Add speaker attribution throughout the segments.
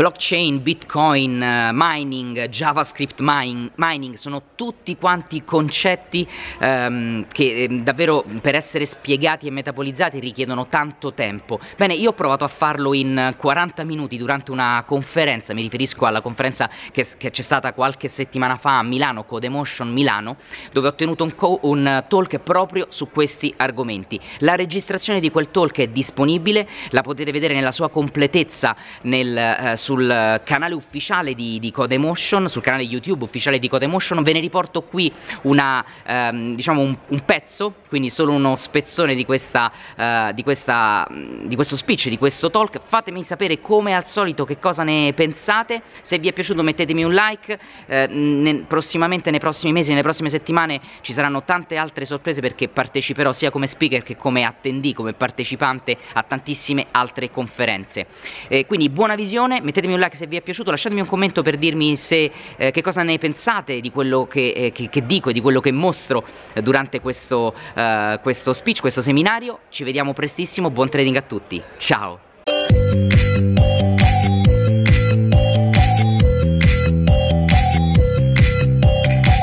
Speaker 1: blockchain, bitcoin, eh, mining, javascript mine, mining, sono tutti quanti concetti ehm, che ehm, davvero per essere spiegati e metabolizzati richiedono tanto tempo. Bene, io ho provato a farlo in 40 minuti durante una conferenza, mi riferisco alla conferenza che, c'è stata qualche settimana fa a Milano, Codemotion Milano, dove ho tenuto un, un talk proprio su questi argomenti. La registrazione di quel talk è disponibile, la potete vedere nella sua completezza nel eh, sul canale ufficiale di, di Codemotion, sul canale YouTube ufficiale di Codemotion, ve ne riporto qui una, ehm, diciamo un, un, pezzo, quindi solo uno spezzone di, questa, eh, di, questa, mm, di questo speech, di questo talk, fatemi sapere come al solito che cosa ne pensate, se vi è piaciuto mettetemi un like, eh, ne, prossimamente nei prossimi mesi, nelle prossime settimane ci saranno tante altre sorprese perché parteciperò sia come speaker che come attendee, come partecipante a tantissime altre conferenze. Eh, quindi buona visione, mettetemi un like se vi è piaciuto, lasciatemi un commento per dirmi se, eh, che cosa ne pensate di quello che, eh, che, che dico e di quello che mostro eh, durante questo, eh, questo speech, questo seminario. Ci vediamo prestissimo, buon trading a tutti, ciao!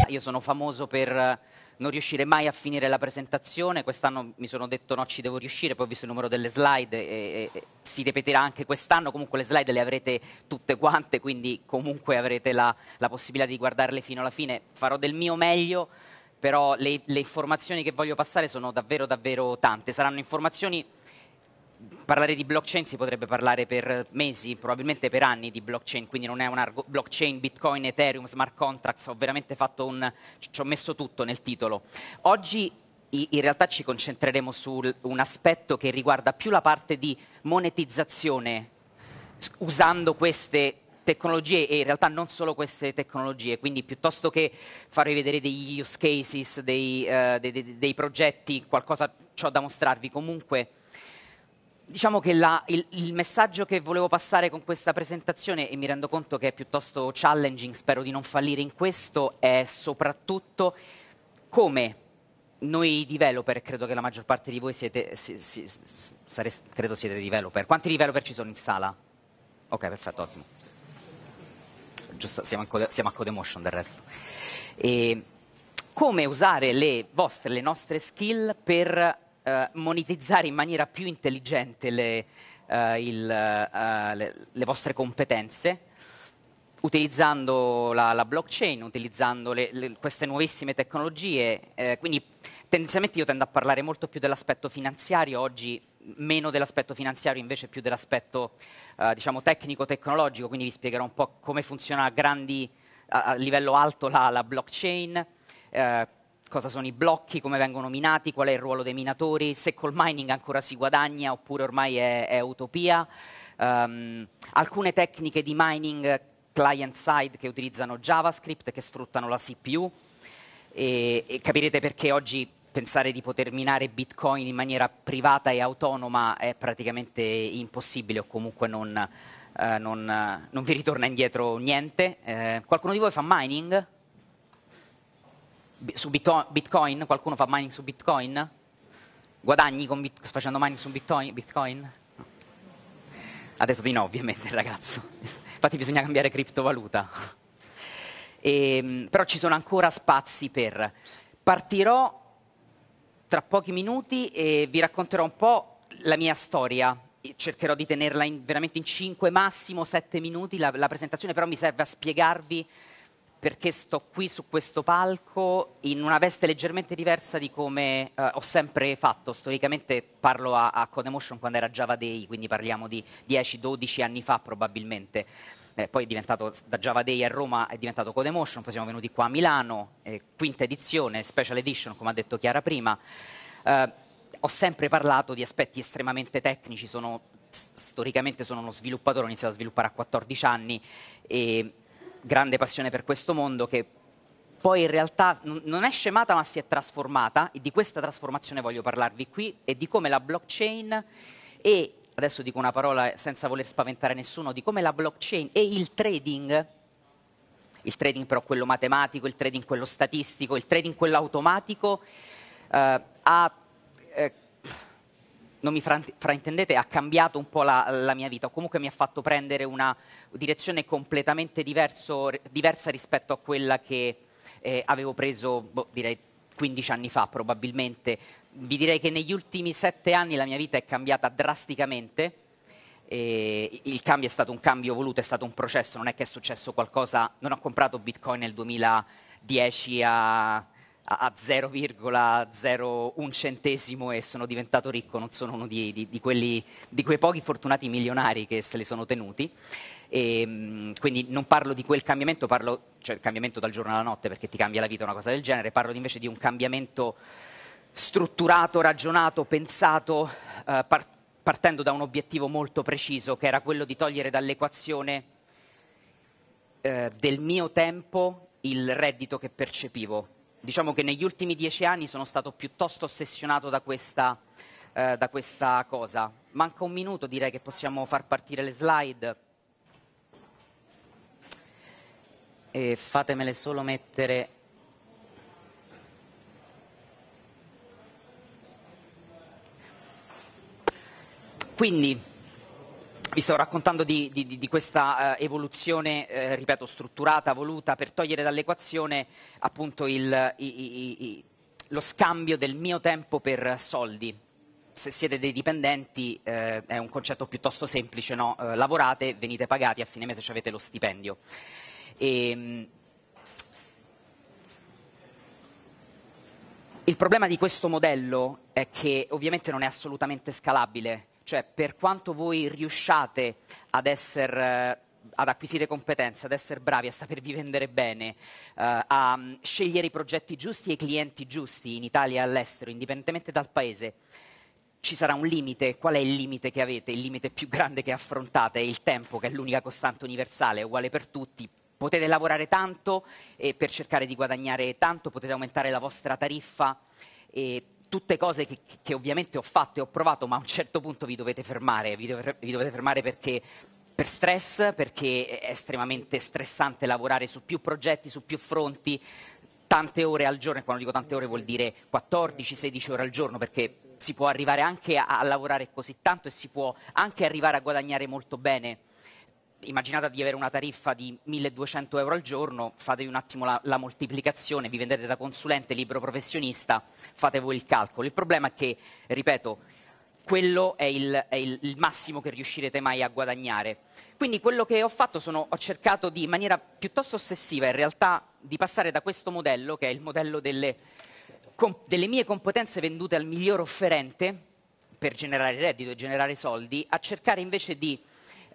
Speaker 1: Io sono famoso per non riuscire mai a finire la presentazione, quest'anno mi sono detto no ci devo riuscire, poi ho visto il numero delle slide e, e, si ripeterà anche quest'anno, comunque le slide le avrete tutte quante, quindi comunque avrete la, la possibilità di guardarle fino alla fine, farò del mio meglio però le, le, informazioni che voglio passare sono davvero davvero tante. Saranno informazioni parlare di blockchain si potrebbe parlare per mesi, probabilmente per anni di blockchain, quindi non è un argo- blockchain, bitcoin, ethereum, smart contracts, ho veramente fatto un... ci ho messo tutto nel titolo. Oggi in realtà ci concentreremo su un aspetto che riguarda più la parte di monetizzazione usando queste tecnologie e in realtà non solo queste tecnologie, quindi piuttosto che farvi vedere degli use cases, dei, uh, eh, dei, dei, dei progetti, qualcosa ho da mostrarvi, comunque Diciamo che la, il, il, messaggio che volevo passare con questa presentazione, e mi rendo conto che è piuttosto challenging, spero di non fallire in questo, è soprattutto come noi developer, credo che la maggior parte di voi siete, si, si, sare, credo siete developer. Quanti developer ci sono in sala? Ok, perfetto, ottimo. Giusto, siamo, code, siamo a Codemotion del resto. E come usare le vostre, le nostre skill per eh, monetizzare in maniera più intelligente le, eh, il, eh, le, le vostre competenze utilizzando la, la blockchain, utilizzando le, queste nuovissime tecnologie. Eh, quindi tendenzialmente io tendo a parlare molto più dell'aspetto finanziario oggi meno dell'aspetto finanziario, invece più dell'aspetto eh, diciamo, tecnico-tecnologico, quindi vi spiegherò un po' come funziona a, grandi, a, a livello alto la, la blockchain, eh, cosa sono i blocchi, come vengono minati, qual è il ruolo dei minatori, se col mining ancora si guadagna oppure ormai è, è utopia, um, alcune tecniche di mining client side che utilizzano JavaScript, che sfruttano la CPU e, e capirete perché oggi pensare di poter minare Bitcoin in maniera privata e autonoma è praticamente impossibile o comunque non, eh, non, non vi ritorna indietro niente. Eh, qualcuno di voi fa mining? su Bitcoin, qualcuno fa mining su Bitcoin? Guadagni bit facendo mining su Bitcoin? No. Ha detto di no ovviamente ragazzo, infatti bisogna cambiare criptovaluta. E, ehm, però ci sono ancora spazi per... Partirò tra pochi minuti e vi racconterò un po' la mia storia. Cercherò di tenerla in, veramente in 5, massimo 7 minuti la, la presentazione, però mi serve a spiegarvi perché sto qui su questo palco in una veste leggermente diversa di come eh, ho sempre fatto. Storicamente parlo a, a Code Emotion quando era Java Day, quindi parliamo di 10-12 anni fa probabilmente. Eh, poi è diventato da Java Day a Roma è diventato Code Emotion, poi siamo venuti qua a Milano, eh, quinta edizione, special edition, come ha detto Chiara prima. Eh, ho sempre parlato di aspetti estremamente tecnici, sono, storicamente sono uno sviluppatore, ho iniziato a sviluppare a 14 anni e grande passione per questo mondo che poi in realtà non è scemata ma si è trasformata e di questa trasformazione voglio parlarvi qui e di come la blockchain e, adesso dico una parola senza voler spaventare nessuno, di come la blockchain e il trading, il trading però quello matematico, il trading quello statistico, il trading quello automatico, eh, ha non mi fraintendete, ha cambiato un po' la, la, mia vita o comunque mi ha fatto prendere una direzione completamente diverso, diversa rispetto a quella che eh, avevo preso, boh, direi, 15 anni fa probabilmente. Vi direi che negli ultimi sette anni la mia vita è cambiata drasticamente. E il cambio è stato un cambio voluto, è stato un processo, non è che è successo qualcosa, non ho comprato Bitcoin nel 2010 a a 0,01 centesimo e sono diventato ricco, non sono uno di, di, di, quelli, di quei pochi fortunati milionari che se li sono tenuti. E, ehm, quindi non parlo di quel cambiamento, parlo, cioè il cambiamento dal giorno alla notte perché ti cambia la vita una cosa del genere, parlo invece di un cambiamento strutturato, ragionato, pensato, eh, par- partendo da un obiettivo molto preciso che era quello di togliere dall'equazione eh, del mio tempo il reddito che percepivo diciamo che negli ultimi dieci anni sono stato piuttosto ossessionato da questa, eh, da questa cosa. Manca un minuto, direi che possiamo far partire le slide. E fatemele solo mettere Quindi vi stavo raccontando di, di, di questa eh, evoluzione, eh, ripeto, strutturata, voluta, per togliere dall'equazione appunto il, i, i, i, lo scambio del mio tempo per soldi. Se siete dei dipendenti eh, è un concetto piuttosto semplice, no? Eh, lavorate, venite pagati, a fine mese ci avete lo stipendio. E, ehm, il problema di questo modello è che ovviamente non è assolutamente scalabile cioè, per quanto voi riusciate ad, esser, eh, ad acquisire competenze, ad essere bravi, a sapervi vendere bene, eh, a mm, scegliere i progetti giusti e i clienti giusti in Italia e all'estero, indipendentemente dal paese, ci sarà un limite, qual è il limite che avete? Il limite più grande che affrontate è il tempo, che è l'unica costante universale, è uguale per tutti. Potete lavorare tanto e per cercare di guadagnare tanto, potete aumentare la vostra tariffa e tutte cose che, che, ovviamente ho fatto e ho provato, ma a un certo punto vi dovete fermare, vi, dov- vi dovete fermare perché per stress, perché è estremamente stressante lavorare su più progetti, su più fronti, tante ore al giorno, e quando dico tante ore vuol dire 14-16 ore al giorno, perché si può arrivare anche a, a lavorare così tanto e si può anche arrivare a guadagnare molto bene immaginate di avere una tariffa di 1200 euro al giorno, fatevi un attimo la, la, moltiplicazione, vi vendete da consulente, libro professionista, fate voi il calcolo. Il problema è che, ripeto, quello è il, è il, il massimo che riuscirete mai a guadagnare. Quindi quello che ho fatto sono, ho cercato di, in maniera piuttosto ossessiva, in realtà, di passare da questo modello, che è il modello delle, com, delle mie competenze vendute al miglior offerente, per generare reddito e generare soldi, a cercare invece di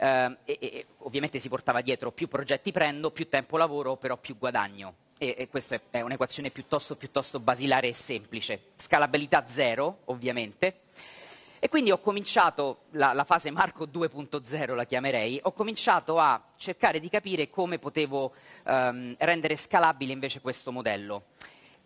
Speaker 1: eh, e, e, ovviamente si portava dietro più progetti prendo, più tempo lavoro, però più guadagno. E, e questa è, è un'equazione piuttosto, piuttosto basilare e semplice. Scalabilità zero, ovviamente. E quindi ho cominciato, la, la fase Marco 2.0 la chiamerei, ho cominciato a cercare di capire come potevo ehm, rendere scalabile invece questo modello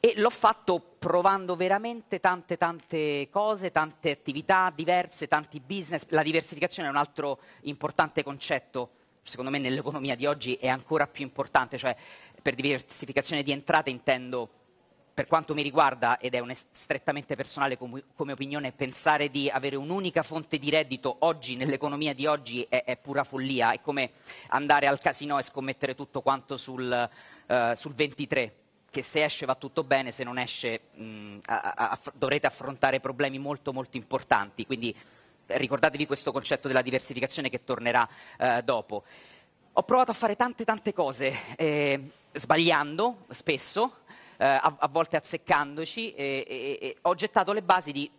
Speaker 1: e l'ho fatto provando veramente tante tante cose, tante attività diverse, tanti business. La diversificazione è un altro importante concetto, secondo me nell'economia di oggi è ancora più importante, cioè per diversificazione di entrate intendo per quanto mi riguarda, ed è strettamente personale com- come opinione, pensare di avere un'unica fonte di reddito oggi, nell'economia di oggi, è, è pura follia. È come andare al casino e scommettere tutto quanto sul, uh, sul 23 che se esce va tutto bene, se non esce mh, mm, a, a, dovrete affrontare problemi molto molto importanti, quindi eh, ricordatevi questo concetto della diversificazione che tornerà eh, dopo. Ho provato a fare tante tante cose, eh, sbagliando spesso, eh, a, a, volte azzeccandoci, e ho gettato le basi di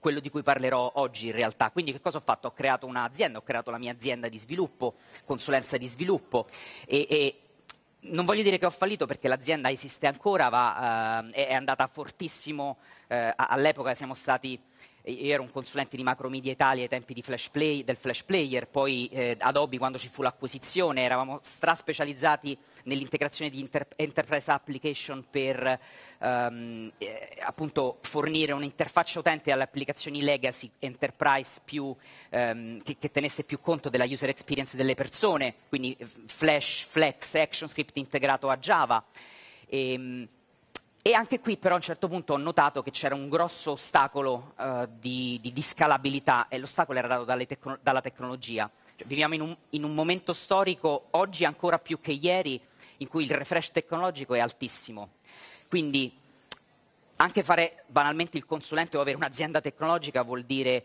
Speaker 1: quello di cui parlerò oggi in realtà. Quindi che cosa ho fatto? Ho creato un'azienda, ho creato la mia azienda di sviluppo, consulenza di sviluppo e, e non voglio dire che ho fallito perché l'azienda esiste ancora, va, eh, è andata fortissimo, eh, all'epoca siamo stati io ero un consulente di Macromedia Italia ai tempi flash play, del Flash Player, poi eh, Adobe quando ci fu l'acquisizione eravamo straspecializzati nell'integrazione di inter- enterprise application per ehm, eh, appunto fornire un'interfaccia utente alle applicazioni legacy enterprise più, ehm, che, che, tenesse più conto della user experience delle persone, quindi Flash, Flex, ActionScript integrato a Java. E, ehm, e anche qui però a un certo punto ho notato che c'era un grosso ostacolo eh, di, di, di, scalabilità e l'ostacolo era dato tecno- dalla tecnologia. Cioè, viviamo in un, in un, momento storico, oggi ancora più che ieri, in cui il refresh tecnologico è altissimo. Quindi anche fare banalmente il consulente o avere un'azienda tecnologica vuol dire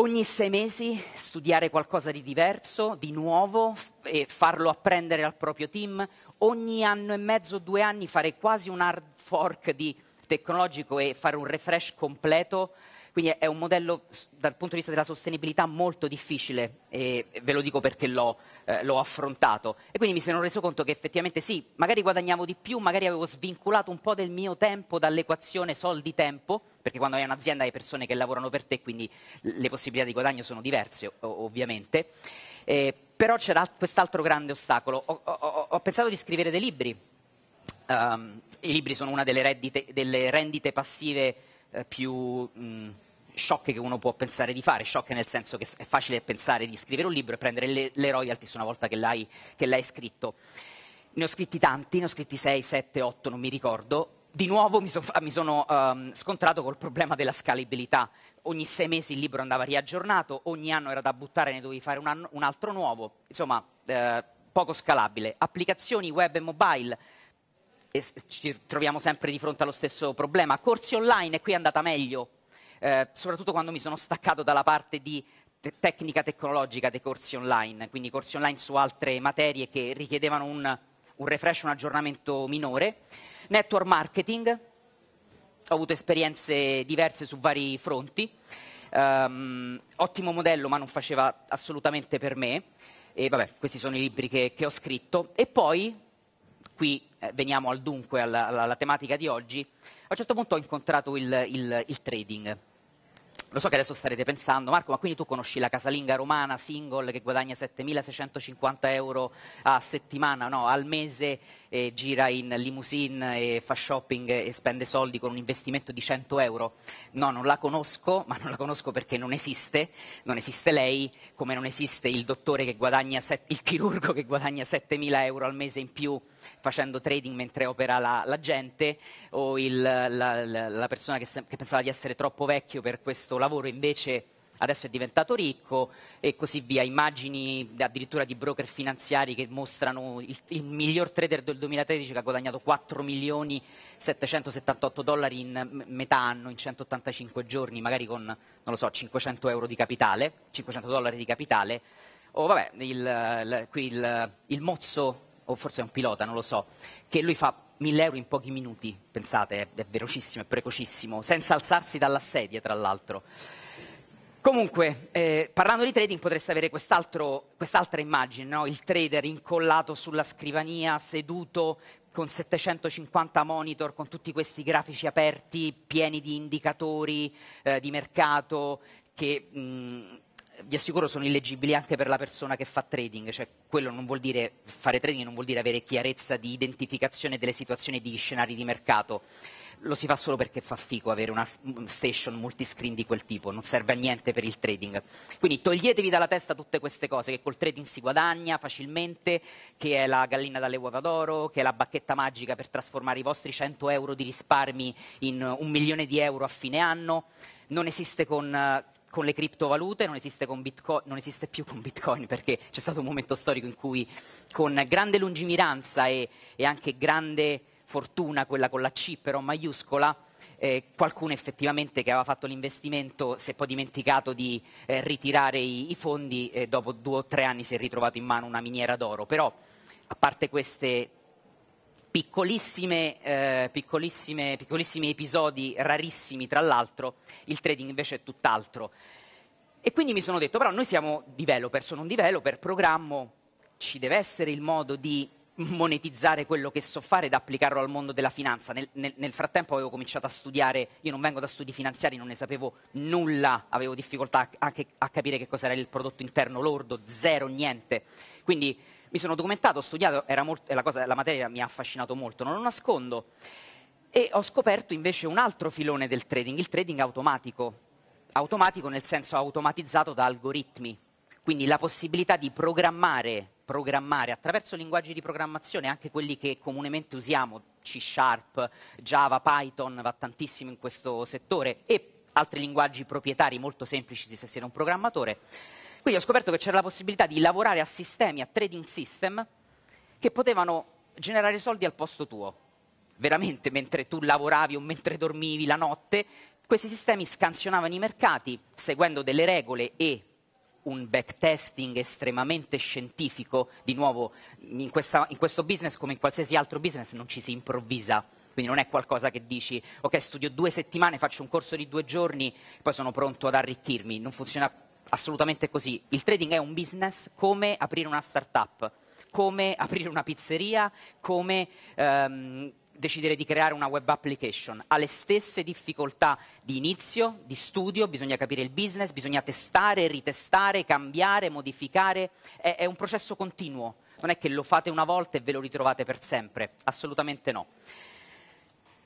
Speaker 1: ogni sei mesi studiare qualcosa di diverso, di nuovo, e farlo apprendere al proprio team, ogni anno e mezzo, due anni fare quasi un hard fork di tecnologico e fare un refresh completo quindi è un modello dal punto di vista della sostenibilità molto difficile e ve lo dico perché l'ho, eh, l'ho, affrontato. E quindi mi sono reso conto che effettivamente sì, magari guadagnavo di più, magari avevo svincolato un po' del mio tempo dall'equazione soldi-tempo, perché quando hai un'azienda hai persone che lavorano per te, quindi le possibilità di guadagno sono diverse ovviamente. Eh, però c'era quest'altro grande ostacolo. Ho, ho, ho pensato di scrivere dei libri. Um, I libri sono una delle, reddite, delle rendite passive eh, più... Mh, sciocche che uno può pensare di fare, sciocche nel senso che è facile pensare di scrivere un libro e prendere le, le royalties una volta che l'hai, che l'hai scritto. Ne ho scritti tanti, ne ho scritti 6, 7, 8, non mi ricordo, di nuovo mi, so, mi sono um, scontrato col problema della scalabilità. Ogni sei mesi il libro andava riaggiornato, ogni anno era da buttare, ne dovevi fare un, anno, un altro nuovo. Insomma, eh, poco scalabile. Applicazioni web e mobile, e ci troviamo sempre di fronte allo stesso problema. Corsi online, e qui è andata meglio eh, soprattutto quando mi sono staccato dalla parte di te- tecnica tecnologica dei corsi online, quindi corsi online su altre materie che richiedevano un, un refresh, un aggiornamento minore. Network marketing, ho avuto esperienze diverse su vari fronti. Um, ottimo modello, ma non faceva assolutamente per me. E vabbè, questi sono i libri che, che ho scritto. E poi, qui eh, veniamo al dunque, alla, alla, alla, tematica di oggi, a un certo punto ho incontrato il, il, il trading. Lo so che adesso starete pensando, Marco, ma quindi tu conosci la casalinga romana single che guadagna 7.650 euro a settimana, no, al mese e gira in limousine e fa shopping e spende soldi con un investimento di 100 euro. No, non la conosco, ma non la conosco perché non esiste, non esiste lei, come non esiste il dottore che guadagna, set- il chirurgo che guadagna 7.000 euro al mese in più facendo trading mentre opera la, la gente o il, la, la, persona che, che pensava di essere troppo vecchio per questo lavoro invece adesso è diventato ricco e così via, immagini addirittura di broker finanziari che mostrano il, il miglior trader del 2013 che ha guadagnato 4 milioni 778 dollari in metà anno, in 185 giorni, magari con, non lo so, 500 euro di capitale, 500 dollari di capitale, o vabbè, il, il, il mozzo, o forse è un pilota, non lo so, che lui fa 1000 euro in pochi minuti, pensate, è, è velocissimo, è precocissimo, senza alzarsi dalla sedia, tra l'altro. Comunque, eh, parlando di trading potreste avere quest'altra immagine, no? il trader incollato sulla scrivania, seduto, con 750 monitor, con tutti questi grafici aperti, pieni di indicatori eh, di mercato che... Mh, mm, vi assicuro sono illegibili anche per la persona che fa trading, cioè quello non vuol dire fare trading non vuol dire avere chiarezza di identificazione delle situazioni e di scenari di mercato lo si fa solo perché fa fico avere una station multiscreen di quel tipo, non serve a niente per il trading. Quindi toglietevi dalla testa tutte queste cose, che col trading si guadagna facilmente, che è la gallina dalle uova d'oro, che è la bacchetta magica per trasformare i vostri 100 euro di risparmi in un milione di euro a fine anno, non esiste con con le criptovalute, non esiste, Bitcoin, non esiste, più con Bitcoin perché c'è stato un momento storico in cui con grande lungimiranza e, e anche grande fortuna, quella con la C però maiuscola, eh, qualcuno effettivamente che aveva fatto l'investimento si è poi dimenticato di eh, ritirare i, i fondi e dopo due o tre anni si è ritrovato in mano una miniera d'oro. Però, a parte questi eh, piccolissimi episodi, rarissimi tra l'altro, il trading invece è tutt'altro. E quindi mi sono detto, però noi siamo developer, sono un developer, programmo, ci deve essere il modo di monetizzare quello che so fare ed applicarlo al mondo della finanza. Nel, nel, nel, frattempo avevo cominciato a studiare, io non vengo da studi finanziari, non ne sapevo nulla, avevo difficoltà anche a capire che cos'era il prodotto interno lordo, zero, niente. Quindi mi sono documentato, ho studiato, molto, la, cosa, la materia mi ha affascinato molto, non lo nascondo. E ho scoperto invece un altro filone del trading, il trading automatico. Automatico nel senso automatizzato da algoritmi. Quindi la possibilità di programmare programmare attraverso linguaggi di programmazione, anche quelli che comunemente usiamo, C Sharp, Java, Python, va tantissimo in questo settore, e altri linguaggi proprietari molto semplici se siete un programmatore. Quindi ho scoperto che c'era la possibilità di lavorare a sistemi, a trading system, che potevano generare soldi al posto tuo. Veramente, mentre tu lavoravi o mentre dormivi la notte, questi sistemi scansionavano i mercati seguendo delle regole e un backtesting estremamente scientifico, di nuovo in, questa, in, questo business come in qualsiasi altro business non ci si improvvisa, quindi non è qualcosa che dici ok studio due settimane, faccio un corso di due giorni, poi sono pronto ad arricchirmi, non funziona assolutamente così. Il trading è un business come aprire una startup, come aprire una pizzeria, come... Ehm, decidere di creare una web application ha le stesse difficoltà di inizio, di studio, bisogna capire il business, bisogna testare, ritestare, cambiare, modificare, è, è un processo continuo, non è che lo fate una volta e ve lo ritrovate per sempre, assolutamente no.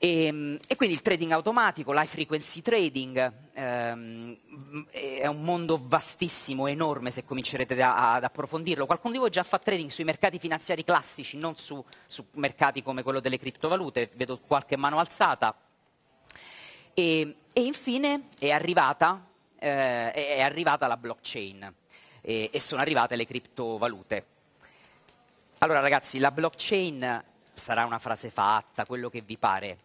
Speaker 1: E, ehm, e, quindi il trading automatico, l'high frequency trading, ehm, è un mondo vastissimo, enorme se comincerete da, ad approfondirlo. Qualcuno di voi già fa trading sui mercati finanziari classici, non su, su mercati come quello delle criptovalute, vedo qualche mano alzata. E, e infine è arrivata, eh, è arrivata, la blockchain e, e sono arrivate le criptovalute. Allora ragazzi, la blockchain sarà una frase fatta, quello che vi pare,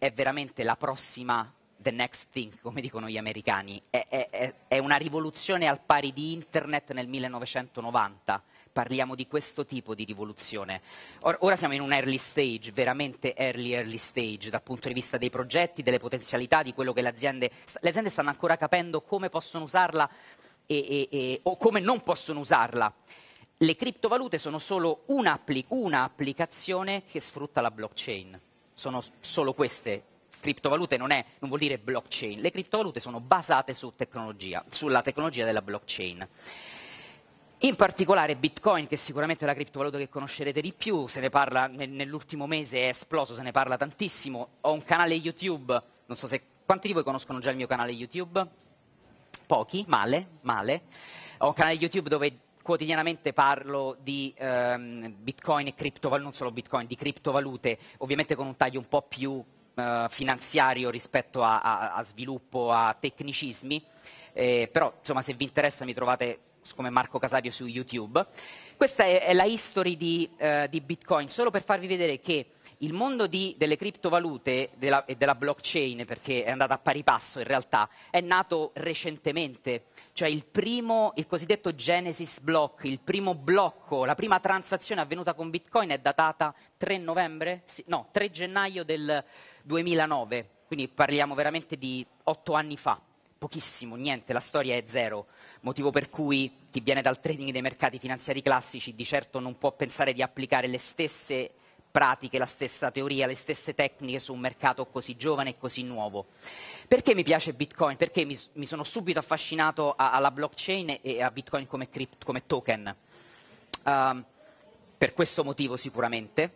Speaker 1: è veramente la prossima the next thing, come dicono gli americani, è, è, è, una rivoluzione al pari di Internet nel 1990. Parliamo di questo tipo di rivoluzione. Or, ora siamo in un early stage, veramente early, early stage, dal punto di vista dei progetti, delle potenzialità, di quello che le aziende, le aziende stanno ancora capendo come possono usarla e, e, e, o come non possono usarla. Le criptovalute sono solo un'applicazione una che sfrutta la blockchain sono solo queste criptovalute non, è, non, vuol dire blockchain, le criptovalute sono basate su tecnologia, sulla tecnologia della blockchain. In particolare Bitcoin, che è sicuramente è la criptovaluta che conoscerete di più, se ne parla nell'ultimo mese, è esploso, se ne parla tantissimo. Ho un canale YouTube, non so se quanti di voi conoscono già il mio canale YouTube? Pochi, male, male. Ho un canale YouTube dove quotidianamente parlo di ehm, bitcoin e criptovalute, non solo bitcoin, di criptovalute, ovviamente con un taglio un po' più eh, finanziario rispetto a, a, a, sviluppo, a tecnicismi, eh, però insomma se vi interessa mi trovate come Marco Casario su YouTube. Questa è, è la history di, eh, di Bitcoin, solo per farvi vedere che il mondo di, delle criptovalute della, e della blockchain, perché è andata a pari passo in realtà, è nato recentemente, cioè il primo, il cosiddetto Genesis block, il primo blocco, la prima transazione avvenuta con Bitcoin è datata 3 novembre, no, 3 gennaio del 2009, quindi parliamo veramente di otto anni fa pochissimo, niente, la storia è zero, motivo per cui chi viene dal trading dei mercati finanziari classici di certo non può pensare di applicare le stesse pratiche la stessa teoria, le stesse tecniche su un mercato così giovane e così nuovo. Perché mi piace Bitcoin? Perché mi, mi sono subito affascinato a, alla blockchain e a Bitcoin come, crypt, come token. Um, per questo motivo sicuramente,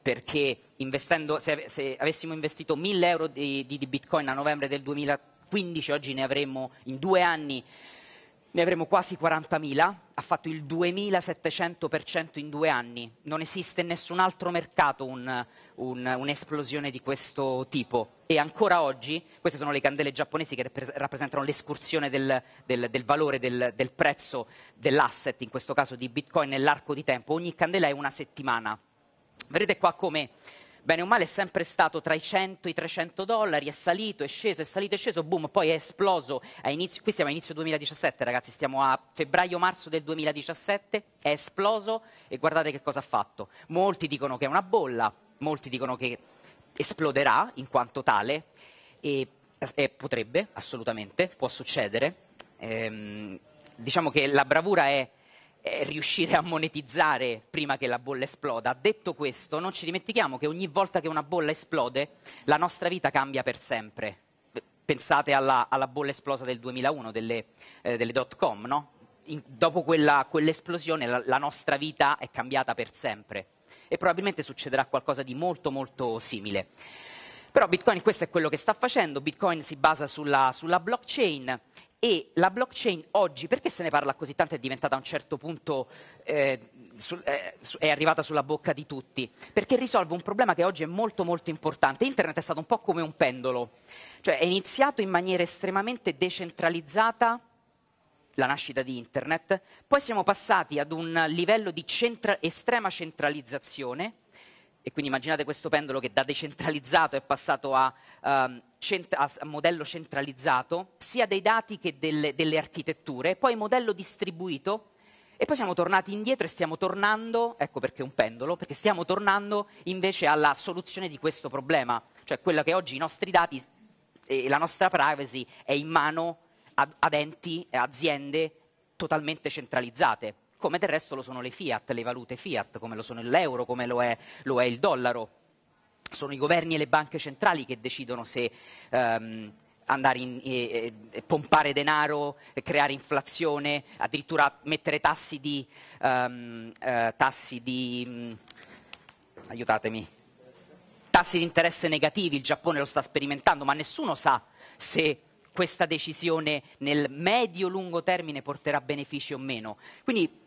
Speaker 1: perché se, se, avessimo investito 1000 euro di, di, di Bitcoin a novembre del 2015, oggi ne avremmo in due anni ne avremo quasi 40.000, ha fatto il 2.700% in due anni. Non esiste in nessun altro mercato un, un, un'esplosione di questo tipo. E ancora oggi, queste sono le candele giapponesi che rappresentano l'escursione del, del, del valore del, del prezzo dell'asset, in questo caso di Bitcoin, nell'arco di tempo. Ogni candela è una settimana. Vedete qua come bene o male è sempre stato tra i 100 e i 300 dollari, è salito, è sceso, è salito, è sceso, boom, poi è esploso, è inizio, qui siamo a inizio 2017 ragazzi, stiamo a febbraio-marzo del 2017, è esploso e guardate che cosa ha fatto. Molti dicono che è una bolla, molti dicono che esploderà in quanto tale e, e potrebbe assolutamente, può succedere. Ehm, diciamo che la bravura è riuscire a monetizzare prima che la bolla esploda. Detto questo, non ci dimentichiamo che ogni volta che una bolla esplode, la nostra vita cambia per sempre. Pensate alla, alla bolla esplosa del 2001 delle, eh, delle dot com, no? In, dopo quella, quell'esplosione la, la nostra vita è cambiata per sempre e probabilmente succederà qualcosa di molto molto simile. Però Bitcoin questo è quello che sta facendo, Bitcoin si basa sulla, sulla blockchain e la blockchain oggi, perché se ne parla così tanto, è diventata a un certo punto, eh, su, eh, su, è arrivata sulla bocca di tutti? Perché risolve un problema che oggi è molto molto importante. Internet è stato un po' come un pendolo, cioè è iniziato in maniera estremamente decentralizzata la nascita di Internet, poi siamo passati ad un livello di centra- estrema centralizzazione, e quindi immaginate questo pendolo che da decentralizzato è passato a, um, ehm, cent- a modello centralizzato, sia dei dati che delle, delle architetture, poi modello distribuito, e poi siamo tornati indietro e stiamo tornando, ecco perché è un pendolo, perché stiamo tornando invece alla soluzione di questo problema, cioè quella che oggi i nostri dati e la nostra privacy è in mano ad, ad enti, aziende totalmente centralizzate come del resto lo sono le fiat, le valute fiat, come lo sono l'euro, come lo è, lo è il dollaro. Sono i governi e le banche centrali che decidono se ehm, andare in, eh, eh, pompare denaro, creare inflazione, addirittura mettere tassi di, um, eh, tassi di um, aiutatemi, tassi di interesse negativi, il Giappone lo sta sperimentando, ma nessuno sa se questa decisione nel medio-lungo termine porterà benefici o meno. Quindi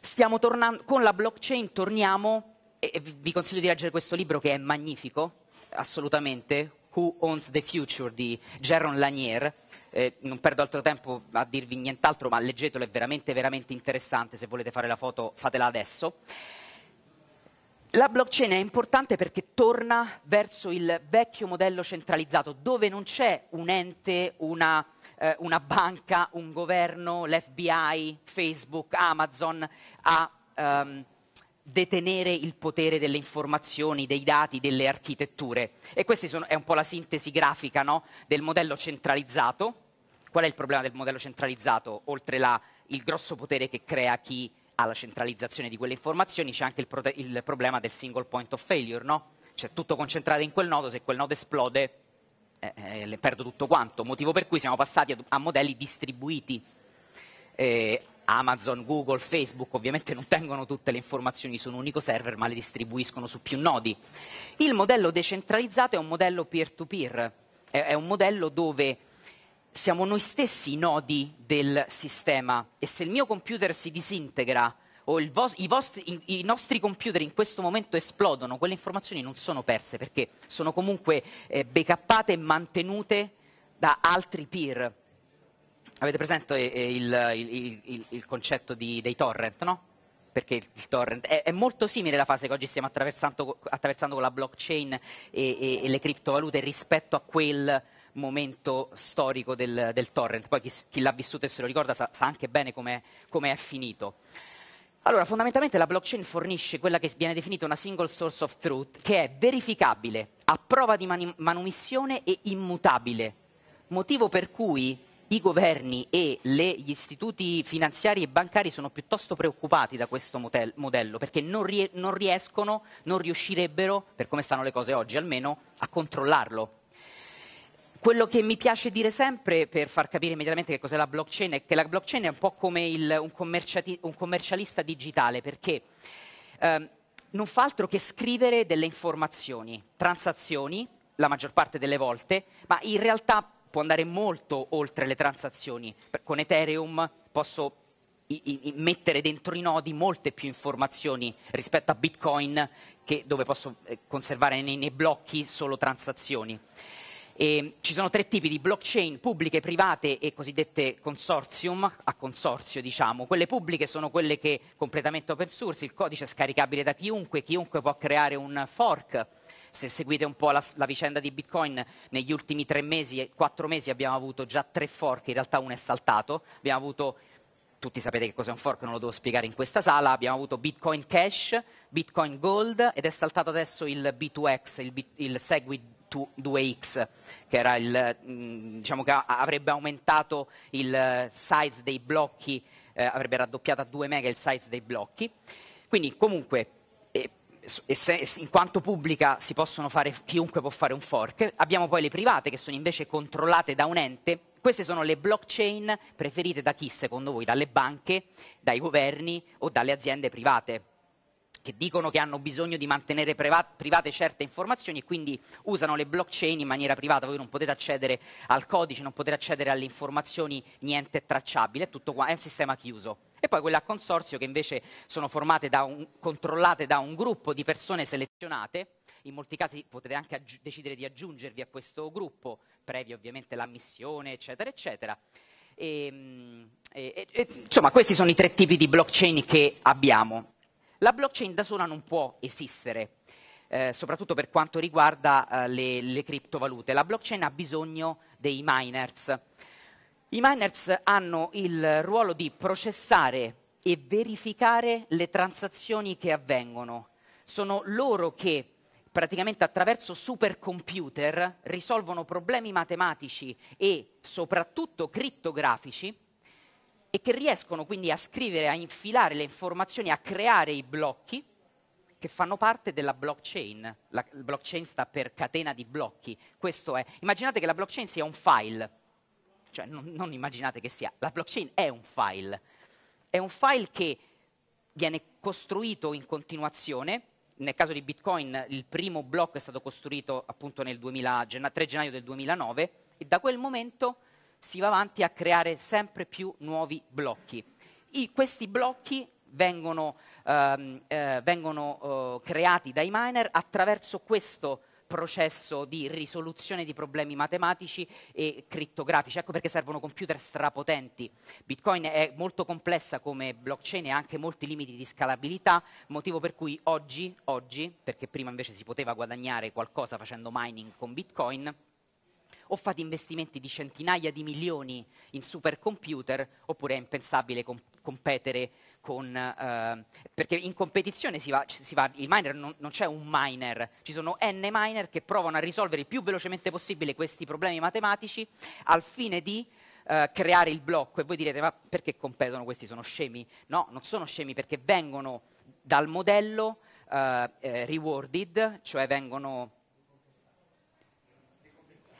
Speaker 1: stiamo tornando, con la blockchain torniamo, e vi consiglio di leggere questo libro che è magnifico, assolutamente, Who Owns the Future di Jaron Lanier. Eh, non perdo altro tempo a dirvi nient'altro, ma leggetelo, è veramente, veramente interessante. Se volete fare la foto, fatela adesso. La blockchain è importante perché torna verso il vecchio modello centralizzato, dove non c'è un ente, una, eh, una banca, un governo, l'FBI, Facebook, Amazon a ehm, detenere il potere delle informazioni, dei dati, delle architetture. E questa è un po' la sintesi grafica no? del modello centralizzato. Qual è il problema del modello centralizzato, oltre la, il grosso potere che crea chi alla centralizzazione di quelle informazioni c'è anche il, pro- il problema del single point of failure, no? Cioè tutto concentrato in quel nodo, se quel nodo esplode eh, eh, perdo tutto quanto, motivo per cui siamo passati a, a modelli distribuiti. Eh, Amazon, Google, Facebook ovviamente non tengono tutte le informazioni su un unico server ma le distribuiscono su più nodi. Il modello decentralizzato è un modello peer-to-peer, è, è un modello dove siamo noi stessi i nodi del sistema e se il mio computer si disintegra o vo- i, vostri, i, nostri computer in questo momento esplodono, quelle informazioni non sono perse perché sono comunque eh, backuppate e mantenute da altri peer. Avete presente eh, eh, il, il, il, il concetto di, dei torrent, no? Perché il torrent è, è, molto simile alla fase che oggi stiamo attraversando, attraversando con la blockchain e, e, e le criptovalute rispetto a quel momento storico del, del torrent. Poi chi, chi, l'ha vissuto e se lo ricorda sa, sa anche bene come è finito. Allora, fondamentalmente la blockchain fornisce quella che viene definita una single source of truth, che è verificabile, a prova di mani- manomissione e immutabile, motivo per cui i governi e le, gli istituti finanziari e bancari sono piuttosto preoccupati da questo motel- modello, perché non, rie- non riescono, non riuscirebbero, per come stanno le cose oggi almeno, a controllarlo. Quello che mi piace dire sempre per far capire immediatamente che cos'è la blockchain è che la blockchain è un po' come il, un, commerciati- un, commercialista digitale perché ehm, non fa altro che scrivere delle informazioni, transazioni, la maggior parte delle volte, ma in realtà può andare molto oltre le transazioni. Con Ethereum posso i- i- mettere dentro i nodi molte più informazioni rispetto a Bitcoin che, dove posso eh, conservare nei, nei blocchi solo transazioni. E ci sono tre tipi di blockchain, pubbliche, private e cosiddette consortium, a consorzio diciamo. Quelle pubbliche sono quelle che completamente open source, il codice è scaricabile da chiunque, chiunque può creare un fork se seguite un po' la, la, vicenda di Bitcoin, negli ultimi tre mesi, quattro mesi abbiamo avuto già tre fork, in realtà uno è saltato, abbiamo avuto, tutti sapete che cos'è un fork, non lo devo spiegare in questa sala, abbiamo avuto Bitcoin Cash, Bitcoin Gold ed è saltato adesso il B2X, il, il Segwit 2x, che, era il, mm, diciamo che avrebbe aumentato il eh, size dei blocchi, eh, avrebbe raddoppiato a 2 mega il size dei blocchi. Quindi comunque in quanto pubblica si possono fare, chiunque può fare un fork. Abbiamo poi le private che sono invece controllate da un ente. Queste sono le blockchain preferite da chi secondo voi? Dalle banche, dai governi o dalle aziende private? che dicono che hanno bisogno di mantenere private certe informazioni e quindi usano le blockchain in maniera privata, voi non potete accedere al codice, non potete accedere alle informazioni, niente è tracciabile, è, tutto qua, è un sistema chiuso. E poi quelle a consorzio che invece sono da un, controllate da un gruppo di persone selezionate, in molti casi potete anche decidere di aggiungervi a questo gruppo, previa ovviamente l'ammissione, eccetera, eccetera. Ehm, e, e, e, insomma, questi sono i tre tipi di blockchain che abbiamo. La blockchain da sola non può esistere, eh, soprattutto per quanto riguarda eh, le, le, criptovalute. La blockchain ha bisogno dei miners. I miners hanno il ruolo di processare e verificare le transazioni che avvengono. Sono loro che praticamente attraverso supercomputer risolvono problemi matematici e soprattutto criptografici e che riescono quindi a scrivere, a infilare le informazioni, a creare i blocchi che fanno parte della blockchain. La blockchain sta per catena di blocchi. Questo è. Immaginate che la blockchain sia un file. Cioè, non, non immaginate che sia. La blockchain è un file. È un file che viene costruito in continuazione. Nel caso di Bitcoin il primo blocco è stato costruito appunto nel 2000, 3 gennaio del 2009 e da quel momento si va avanti a creare sempre più nuovi blocchi. I, questi blocchi vengono, ehm, eh, vengono eh, creati dai miner attraverso questo processo di risoluzione di problemi matematici e criptografici. Ecco perché servono computer strapotenti. Bitcoin è molto complessa come blockchain e ha anche molti limiti di scalabilità, motivo per cui oggi, oggi perché prima invece si poteva guadagnare qualcosa facendo mining con Bitcoin, o fate investimenti di centinaia di milioni in supercomputer oppure è impensabile com- competere con... Eh, perché in competizione si va, si va il miner non, non, c'è un miner, ci sono n miner che provano a risolvere il più velocemente possibile questi problemi matematici al fine di eh, creare il blocco e voi direte ma perché competono questi sono scemi? No, non sono scemi perché vengono dal modello Uh, eh, rewarded, cioè vengono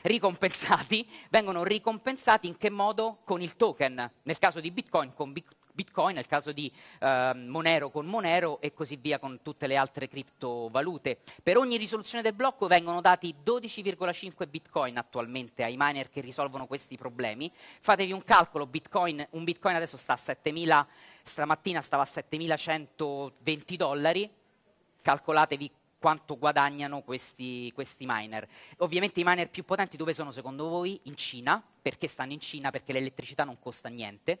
Speaker 1: ricompensati, vengono ricompensati in che modo? Con il token, nel caso di Bitcoin con Bitcoin, nel caso di eh, Monero con Monero e così via con tutte le altre criptovalute. Per ogni risoluzione del blocco vengono dati 12,5 Bitcoin attualmente ai miner che risolvono questi problemi. Fatevi un calcolo, Bitcoin, un Bitcoin adesso sta a 7.000, stamattina stava a 7.120 dollari, calcolatevi quanto guadagnano questi, questi miner. Ovviamente i miner più potenti dove sono secondo voi? In Cina, perché stanno in Cina? Perché l'elettricità non costa niente.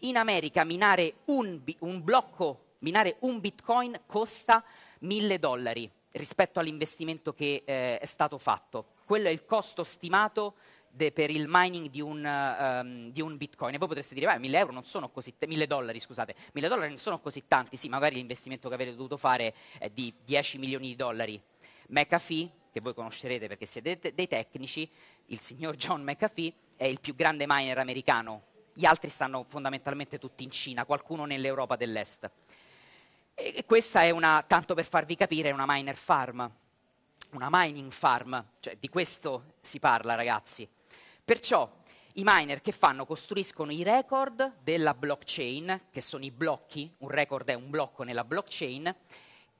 Speaker 1: In America minare un, un blocco, minare un bitcoin costa mille dollari rispetto all'investimento che eh, è stato fatto. Quello è il costo stimato de, per il mining di un, um, di un, bitcoin. E voi potreste dire, beh, 1000 euro non sono così, 1000 dollari, scusate, 1000 dollari non sono così tanti, sì, magari l'investimento che avete dovuto fare è di 10 milioni di dollari. McAfee, che voi conoscerete perché siete dei, dei tecnici, il signor John McAfee è il più grande miner americano, gli altri stanno fondamentalmente tutti in Cina, qualcuno nell'Europa dell'Est. E questa è una, tanto per farvi capire, una miner farm, una mining farm, cioè di questo si parla ragazzi. Perciò i miner che fanno? Costruiscono i record della blockchain, che sono i blocchi, un record è un blocco nella blockchain,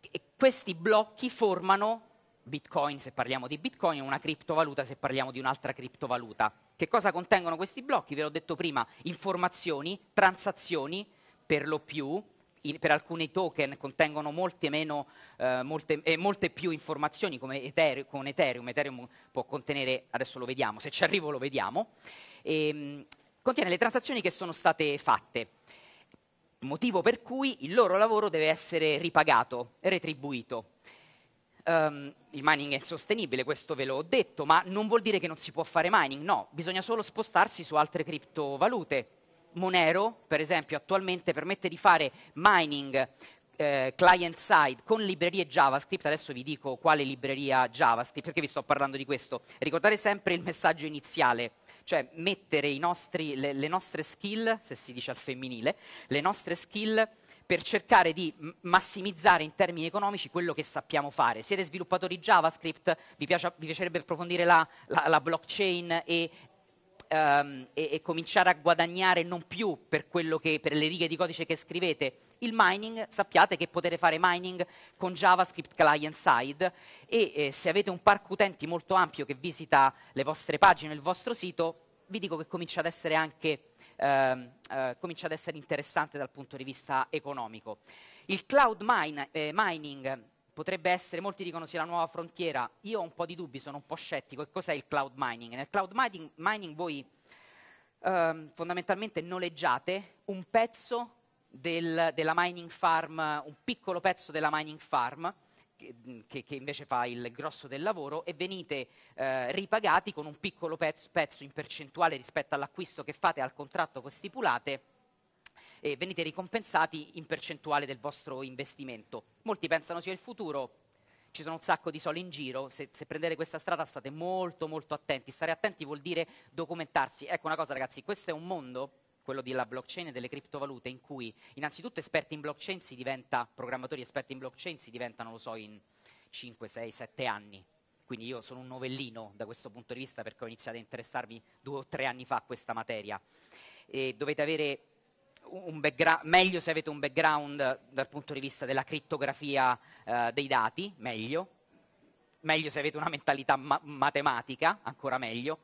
Speaker 1: e questi blocchi formano Bitcoin se parliamo di Bitcoin e una criptovaluta se parliamo di un'altra criptovaluta. Che cosa contengono questi blocchi? Ve l'ho detto prima, informazioni, transazioni per lo più in, per alcuni token contengono molte, meno, eh, molte, eh, molte più informazioni come Ethereum, con Ethereum. Ethereum può contenere, adesso lo vediamo, se ci arrivo lo vediamo, e, ehm, contiene le transazioni che sono state fatte, motivo per cui il loro lavoro deve essere ripagato, retribuito. Um, il mining è sostenibile, questo ve l'ho detto, ma non vuol dire che non si può fare mining, no, bisogna solo spostarsi su altre criptovalute Monero, per esempio, attualmente permette di fare mining eh, client side con librerie JavaScript, adesso vi dico quale libreria JavaScript, perché vi sto parlando di questo, ricordate sempre il messaggio iniziale, cioè mettere nostri, le, le, nostre skill, se si dice al femminile, le nostre skill per cercare di massimizzare in termini economici quello che sappiamo fare. Siete sviluppatori JavaScript, vi, piace, vi piacerebbe approfondire la, la, la blockchain e ehm, e, e, cominciare a guadagnare non più per, che, per le righe di codice che scrivete, il mining, sappiate che potete fare mining con JavaScript client side e eh, se avete un parco utenti molto ampio che visita le vostre pagine, il vostro sito, vi dico che comincia ad essere anche eh, eh, comincia ad essere interessante dal punto di vista economico. Il cloud mine, eh, mining potrebbe essere, molti dicono sia la nuova frontiera, io ho un po' di dubbi, sono un po' scettico, che cos'è il cloud mining? Nel cloud mining, mining voi ehm, fondamentalmente noleggiate un pezzo del, della mining farm, un piccolo pezzo della mining farm, che, che, invece fa il grosso del lavoro e venite eh, ripagati con un piccolo pezzo, pezzo in percentuale rispetto all'acquisto che fate al contratto che stipulate e venite ricompensati in percentuale del vostro investimento. Molti pensano sia il futuro, ci sono un sacco di soldi in giro, se, se, prendete questa strada state molto molto attenti, stare attenti vuol dire documentarsi. Ecco una cosa ragazzi, questo è un mondo, quello della blockchain e delle criptovalute, in cui innanzitutto esperti in blockchain si diventa, programmatori esperti in blockchain si diventano, lo so, in 5, 6, 7 anni. Quindi io sono un novellino da questo punto di vista perché ho iniziato a interessarmi due o tre anni fa a questa materia. E dovete avere backgra- meglio se avete un background dal punto di vista della crittografia eh, dei dati, meglio, meglio se avete una mentalità ma- matematica, ancora meglio,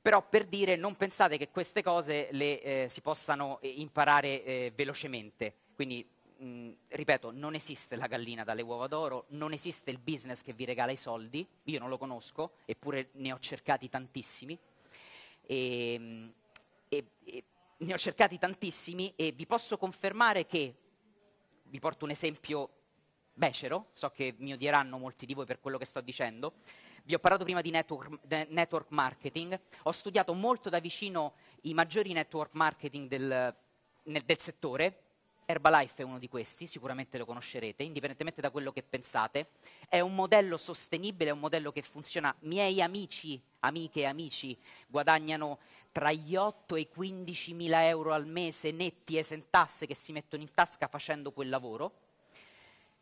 Speaker 1: però per dire non pensate che queste cose le, eh, si possano eh, imparare eh, velocemente, quindi mh, ripeto, non esiste la gallina dalle uova d'oro, non esiste il business che vi regala i soldi, io non lo conosco, eppure ne ho cercati tantissimi. Ehm, e, e, e ne ho cercati tantissimi e vi posso confermare che, vi porto un esempio becero, so che mi odieranno molti di voi per quello che sto dicendo, vi ho parlato prima di network, network marketing, ho studiato molto da vicino i maggiori network marketing del, nel, del settore Herbalife è uno di questi, sicuramente lo conoscerete, indipendentemente da quello che pensate. È un modello sostenibile, è un modello che funziona. Miei amici, amiche e amici guadagnano tra gli 8 e i 15 mila euro al mese netti e sentasse che si mettono in tasca facendo quel lavoro.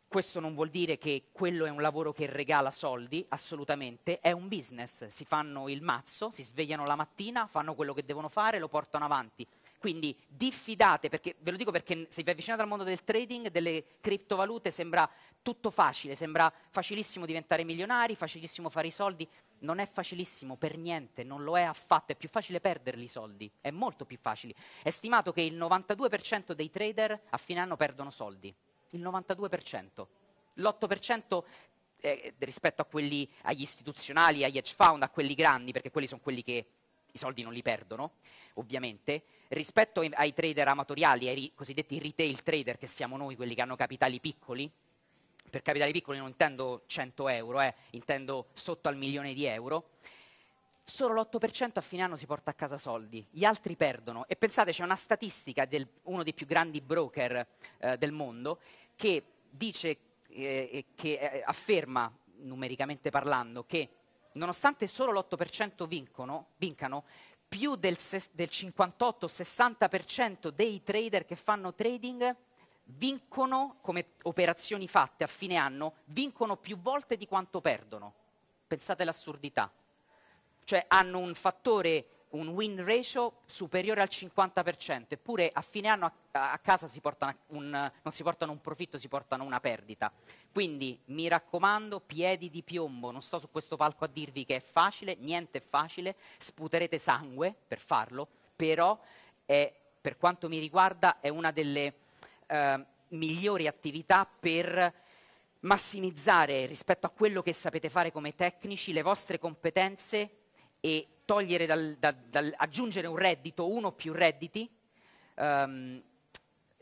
Speaker 1: Questo non vuol dire che quello è un lavoro che regala soldi, assolutamente, è un business, si fanno il mazzo, si svegliano la mattina, fanno quello che devono fare, lo portano avanti quindi diffidate, perché, ve lo dico perché se vi avvicinate al mondo del trading, delle criptovalute, sembra tutto facile, sembra facilissimo diventare milionari, facilissimo fare i soldi. Non è facilissimo per niente, non lo è affatto, è più facile perderli i soldi, è molto più facile. È stimato che il 92% dei trader a fine anno perdono soldi, il 92%. L'8% eh, rispetto quelli, agli istituzionali, agli hedge fund, a quelli grandi, perché quelli sono quelli che i soldi non li perdono, ovviamente, rispetto ai trader amatoriali, ai cosiddetti retail trader che siamo noi, quelli che hanno capitali piccoli, per capitali piccoli non intendo 100 euro, eh, intendo sotto al milione di euro, solo l'8% a fine anno si porta a casa soldi, gli altri perdono. E pensate, c'è una statistica di uno dei più grandi broker eh, del mondo che dice, eh, che eh, afferma, numericamente parlando, che nonostante solo l'8% vincono, vincano, più del, del 58-60% dei trader che fanno trading vincono come operazioni fatte a fine anno, vincono più volte di quanto perdono. Pensate all'assurdità. Cioè hanno un fattore un win ratio superiore al 50%, eppure a fine anno a, a casa si un, non si portano un profitto, si portano una perdita. Quindi mi raccomando, piedi di piombo, non sto su questo palco a dirvi che è facile, niente è facile, sputerete sangue per farlo, però è, per quanto mi riguarda è una delle eh, migliori attività per massimizzare rispetto a quello che sapete fare come tecnici le vostre competenze e togliere dal, dal, dal, aggiungere un reddito, uno o più redditi, um,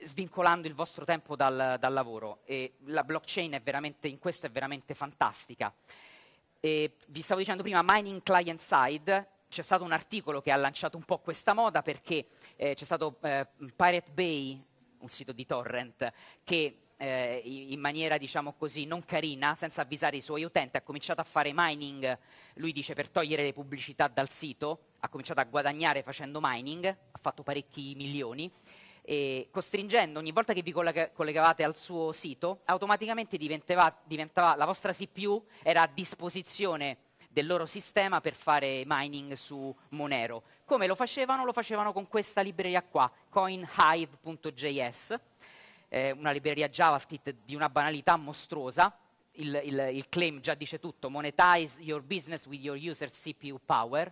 Speaker 1: svincolando il vostro tempo dal, lavoro. E la blockchain in questo è veramente fantastica. E vi stavo dicendo prima, mining client side, c'è stato un articolo che ha lanciato un po' questa moda perché eh, c'è stato eh, Pirate Bay, un sito di torrent, che eh, in maniera diciamo così non carina, senza avvisare i suoi utenti, ha cominciato a fare mining, lui dice per togliere le pubblicità dal sito, ha cominciato a guadagnare facendo mining, ha fatto parecchi milioni e costringendo ogni volta che vi collegavate al suo sito, automaticamente diventava, diventava, la vostra CPU era a disposizione del loro sistema per fare mining su Monero. Come lo facevano? Lo facevano con questa libreria qua, coinhive.js, eh, una libreria JavaScript di una banalità mostruosa, il, il, il, claim già dice tutto, monetize your business with your user CPU power,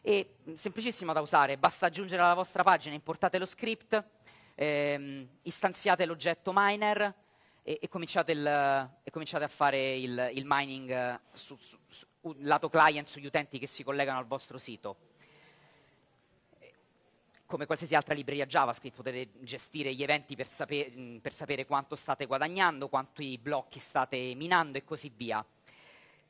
Speaker 1: e mm, semplicissimo da usare, basta aggiungere alla vostra pagina, importate lo script, ehm, istanziate l'oggetto miner e, e, cominciate, il, e cominciate, a fare il, mining eh, su, su, su, lato client sugli utenti che si collegano al vostro sito come qualsiasi altra libreria JavaScript potete gestire gli eventi per, sape per sapere quanto state guadagnando, quanti blocchi state minando e così via.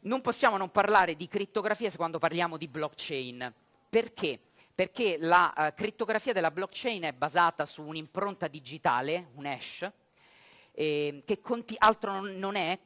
Speaker 1: Non possiamo non parlare di crittografia quando parliamo di blockchain. Perché? Perché la eh, crittografia della blockchain è basata su un'impronta digitale, un hash, eh, che altro non è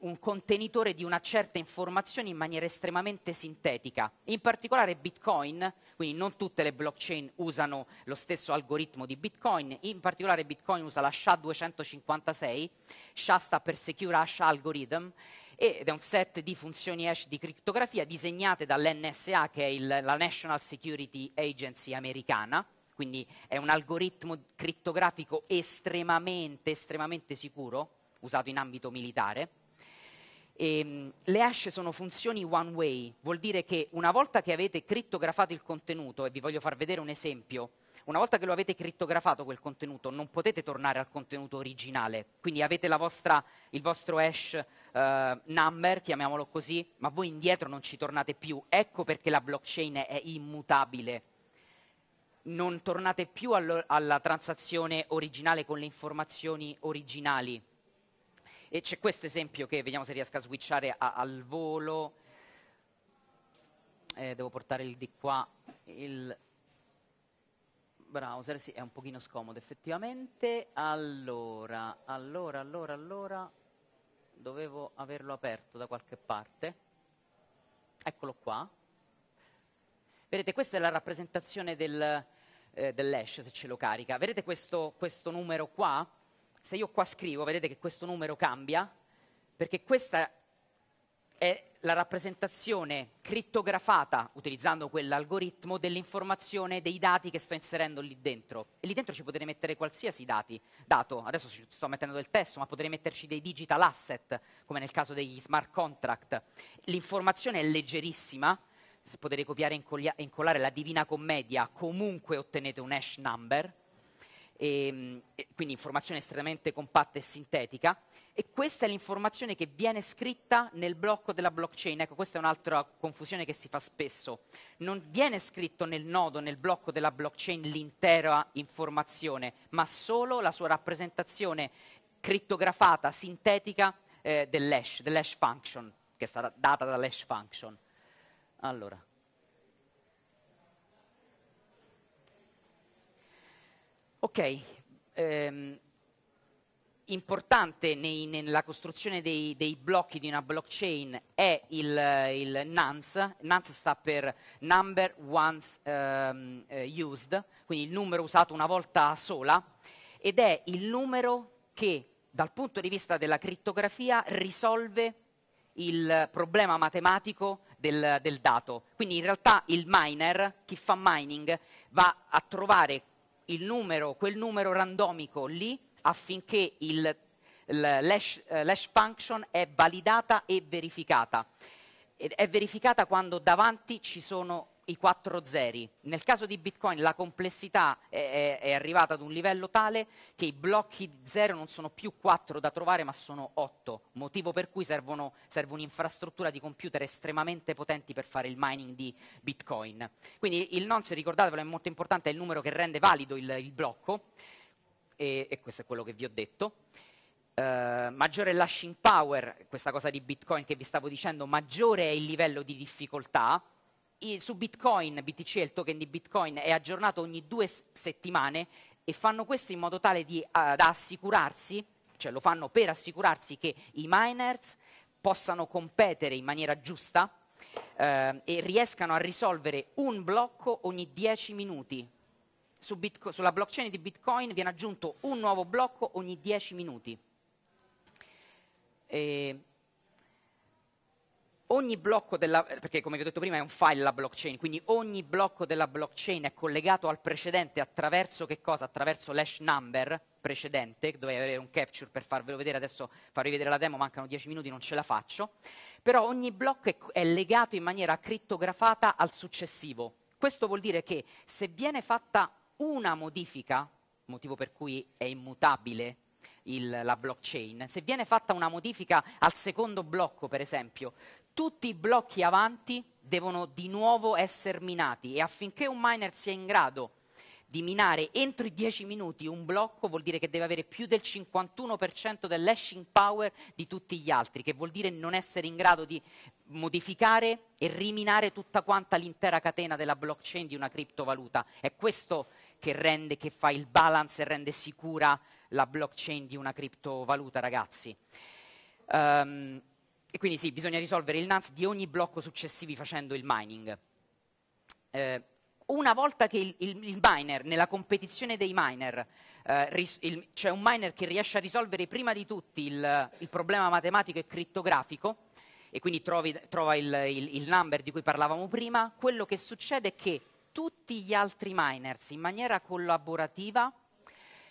Speaker 1: un contenitore di una certa informazione in maniera estremamente sintetica. In particolare Bitcoin, quindi non tutte le blockchain usano lo stesso algoritmo di Bitcoin, in particolare Bitcoin usa la SHA-256, SHA sta per Secure Hash Algorithm, ed è un set di funzioni hash di criptografia disegnate dall'NSA, che è il, la National Security Agency americana, quindi è un algoritmo criptografico estremamente, estremamente sicuro, usato in ambito militare ehm, le hash sono funzioni one way, vuol dire che una volta che avete crittografato il contenuto, e vi voglio far vedere un esempio, una volta che lo avete crittografato quel contenuto non potete tornare al contenuto originale, quindi avete vostra, il vostro hash eh, number, chiamiamolo così, ma voi indietro non ci tornate più, ecco perché la blockchain è immutabile. Non tornate più allo, alla transazione originale con le informazioni originali, e c'è questo esempio che vediamo se riesco a switchare a, al volo. Eh, devo portare il di qua il browser, sì, è un pochino scomodo effettivamente. Allora, allora, allora, allora, dovevo averlo aperto da qualche parte. Eccolo qua. Vedete, questa è la rappresentazione del, eh, dell'hash se ce lo carica. Vedete questo, questo numero qua? se io qua scrivo, vedete che questo numero cambia, perché questa è la rappresentazione crittografata, utilizzando quell'algoritmo, dell'informazione, dei dati che sto inserendo lì dentro. E lì dentro ci potete mettere qualsiasi dati, dato, adesso ci sto mettendo del testo, ma potrei metterci dei digital asset, come nel caso degli smart contract. L'informazione è leggerissima, se potete copiare e incollare la Divina Commedia, comunque ottenete un hash number, e, ehm, e quindi informazione estremamente compatta e sintetica e questa è l'informazione che viene scritta nel blocco della blockchain. Ecco, questa è un'altra confusione che si fa spesso. Non viene scritto nel nodo, nel blocco della blockchain l'intera informazione, ma solo la sua rappresentazione crittografata, sintetica eh, dell'hash, dell'hash function, che è stata data dall'hash function. Allora. Ok, ehm, importante nei, nella costruzione dei, dei, blocchi di una blockchain è il, il NANS, NANS sta per Number Once um, Used, quindi il numero usato una volta sola, ed è il numero che dal punto di vista della criptografia risolve il problema matematico del, del dato. Quindi in realtà il miner, chi fa mining, va a trovare numero, quel numero randomico lì affinché il, l'hash, eh, l'hash function è validata e verificata. è verificata quando davanti ci sono i quattro zeri. Nel caso di Bitcoin la complessità è, è, arrivata ad un livello tale che i blocchi di zero non sono più quattro da trovare ma sono otto, motivo per cui servono, serve un'infrastruttura di computer estremamente potenti per fare il mining di Bitcoin. Quindi il nonce, ricordatevelo, è molto importante, è il numero che rende valido il, il blocco e, e questo è quello che vi ho detto. Uh, maggiore lashing power, questa cosa di Bitcoin che vi stavo dicendo, maggiore è il livello di difficoltà, su Bitcoin, BTC è il token di Bitcoin, è aggiornato ogni due settimane e fanno questo in modo tale di, uh, da assicurarsi, cioè lo fanno per assicurarsi che i miners possano competere in maniera giusta eh, e riescano a risolvere un blocco ogni 10 minuti. Su Bitco- sulla blockchain di Bitcoin viene aggiunto un nuovo blocco ogni 10 minuti. E ogni blocco della, perché come vi ho detto prima è un file la blockchain, quindi ogni blocco della blockchain è collegato al precedente attraverso che cosa? Attraverso l'hash number precedente, dovevi avere un capture per farvelo vedere, adesso farvi vedere la demo, mancano 10 minuti, non ce la faccio, però ogni blocco è, è legato in maniera crittografata al successivo. Questo vuol dire che se viene fatta una modifica, motivo per cui è immutabile il, la blockchain, se viene fatta una modifica al secondo blocco, per esempio, tutti i blocchi avanti devono di nuovo essere minati e affinché un miner sia in grado di minare entro i 10 minuti un blocco vuol dire che deve avere più del 51% dell'hashing power di tutti gli altri, che vuol dire non essere in grado di modificare e riminare tutta quanta l'intera catena della blockchain di una criptovaluta. È questo che rende, che fa il balance e rende sicura la blockchain di una criptovaluta, ragazzi. Um, e quindi sì, bisogna risolvere il NAS di ogni blocco successivo facendo il mining. Eh, una volta che il, il, il, miner, nella competizione dei miner, eh, ris- cioè un miner che riesce a risolvere prima di tutti il, problema matematico e criptografico, e quindi trovi, trova il, number di cui parlavamo prima, quello che succede è che tutti gli altri miners, in maniera collaborativa,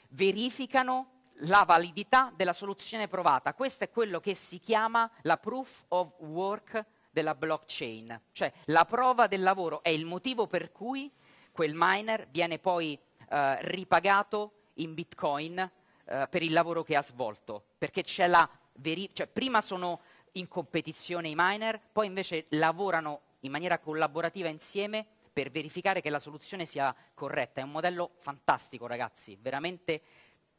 Speaker 1: verificano la validità della soluzione provata. Questo è quello che si chiama la proof of work della blockchain, cioè la prova del lavoro è il motivo per cui quel miner viene poi eh, ripagato in bitcoin eh, per il lavoro che ha svolto, perché c'è la veri- cioè prima sono in competizione i miner, poi invece lavorano in maniera collaborativa insieme per verificare che la soluzione sia corretta. È un modello fantastico, ragazzi, veramente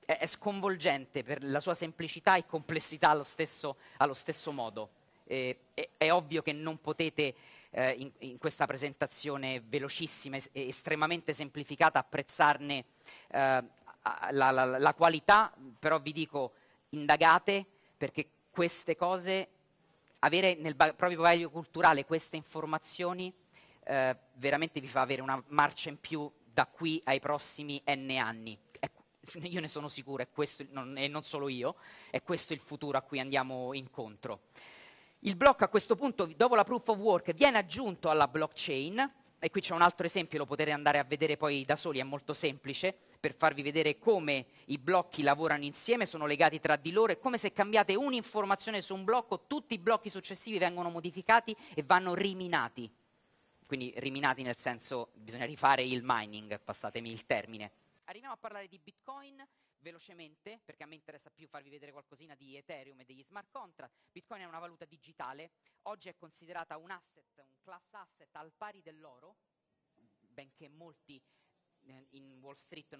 Speaker 1: è, sconvolgente per la sua semplicità e complessità allo stesso, allo stesso modo. E, è, è, ovvio che non potete eh, in, in, questa presentazione velocissima e estremamente semplificata apprezzarne eh, la, la, la, qualità, però vi dico indagate perché queste cose, avere nel ba- proprio bagaglio culturale queste informazioni eh, veramente vi fa avere una marcia in più da qui ai prossimi n anni. io ne sono sicuro, e, questo, non, e non solo io, è questo il futuro a cui andiamo incontro. Il blocco a questo punto, dopo la proof of work, viene aggiunto alla blockchain, e qui c'è un altro esempio, lo potete andare a vedere poi da soli, è molto semplice, per farvi vedere come i blocchi lavorano insieme, sono legati tra di loro, è come se cambiate un'informazione su un blocco, tutti i blocchi successivi vengono modificati e vanno riminati. Quindi riminati nel senso bisogna rifare il mining, passatemi il termine. Arriviamo a parlare di Bitcoin velocemente, perché a me interessa più farvi vedere qualcosina di Ethereum e degli smart contract. Bitcoin è una valuta digitale, oggi è considerata un asset, un class asset al pari dell'oro, benché molti eh, in Wall Street non